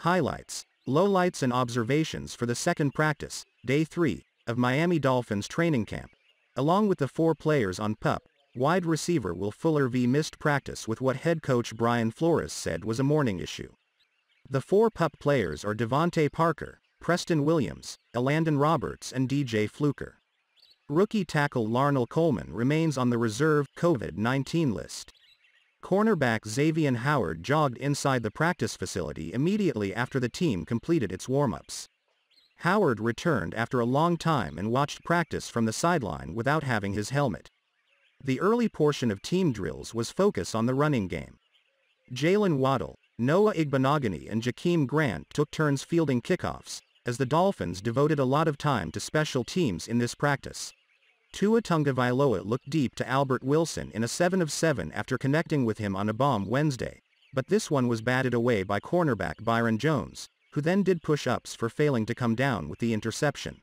Highlights, lowlights and observations for the second practice, day 3, of Miami Dolphins training camp. Along with the four players on PUP, wide receiver Will Fuller v. missed practice with what head coach Brian Flores said was a morning issue. The four PUP players are Devontae Parker, Preston Williams, Elandon Roberts and DJ Fluker. Rookie tackle Larnell Coleman remains on the reserve COVID-19 list. Cornerback Xavier Howard jogged inside the practice facility immediately after the team completed its warmups. Howard returned after a long time and watched practice from the sideline without having his helmet. The early portion of team drills was focus on the running game. Jalen Waddell, Noah Igbenogany and Jakeem Grant took turns fielding kickoffs, as the Dolphins devoted a lot of time to special teams in this practice. Tua Tungavailoa looked deep to Albert Wilson in a 7 of 7 after connecting with him on a bomb Wednesday, but this one was batted away by cornerback Byron Jones, who then did push-ups for failing to come down with the interception.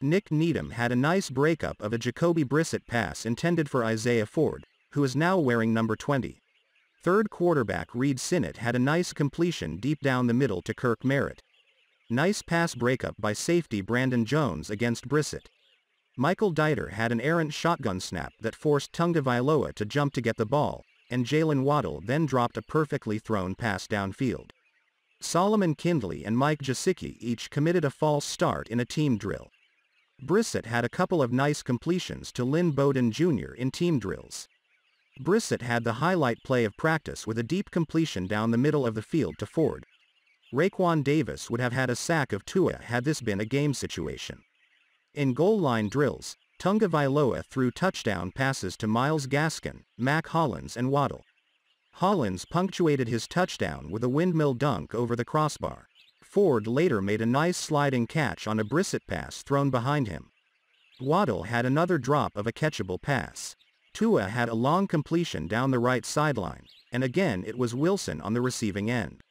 Nick Needham had a nice breakup of a Jacoby Brissett pass intended for Isaiah Ford, who is now wearing number 20. Third quarterback Reed Sinnott had a nice completion deep down the middle to Kirk Merritt. Nice pass breakup by safety Brandon Jones against Brissett. Michael Dieter had an errant shotgun snap that forced Tunga Vailoa to jump to get the ball, and Jalen Waddle then dropped a perfectly thrown pass downfield. Solomon Kindley and Mike Jasicki each committed a false start in a team drill. Brissett had a couple of nice completions to Lynn Bowden Jr. in team drills. Brissett had the highlight play of practice with a deep completion down the middle of the field to Ford. Raquan Davis would have had a sack of Tua had this been a game situation. In goal line drills, Tunga Vailoa threw touchdown passes to Miles Gaskin, Mac Hollins and Waddle. Hollins punctuated his touchdown with a windmill dunk over the crossbar. Ford later made a nice sliding catch on a Brissett pass thrown behind him. Waddle had another drop of a catchable pass. Tua had a long completion down the right sideline, and again it was Wilson on the receiving end.